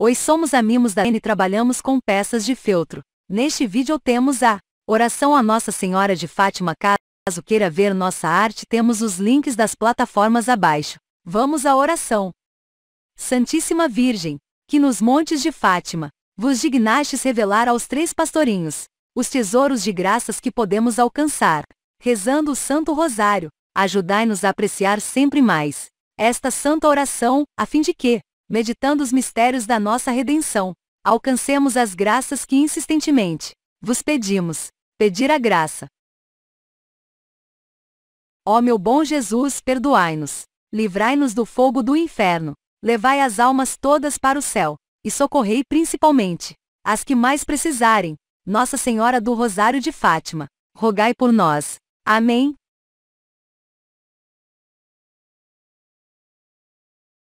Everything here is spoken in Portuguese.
Oi somos amigos da N e trabalhamos com peças de feltro. Neste vídeo temos a Oração a Nossa Senhora de Fátima Caso queira ver nossa arte temos os links das plataformas abaixo. Vamos à oração. Santíssima Virgem, que nos montes de Fátima, vos dignastes revelar aos três pastorinhos os tesouros de graças que podemos alcançar. Rezando o Santo Rosário, ajudai-nos a apreciar sempre mais esta santa oração, a fim de que, meditando os mistérios da nossa redenção, alcancemos as graças que insistentemente vos pedimos. Pedir a graça. Ó meu bom Jesus, perdoai-nos, livrai-nos do fogo do inferno, levai as almas todas para o céu, e socorrei principalmente as que mais precisarem. Nossa Senhora do Rosário de Fátima, rogai por nós. Amém.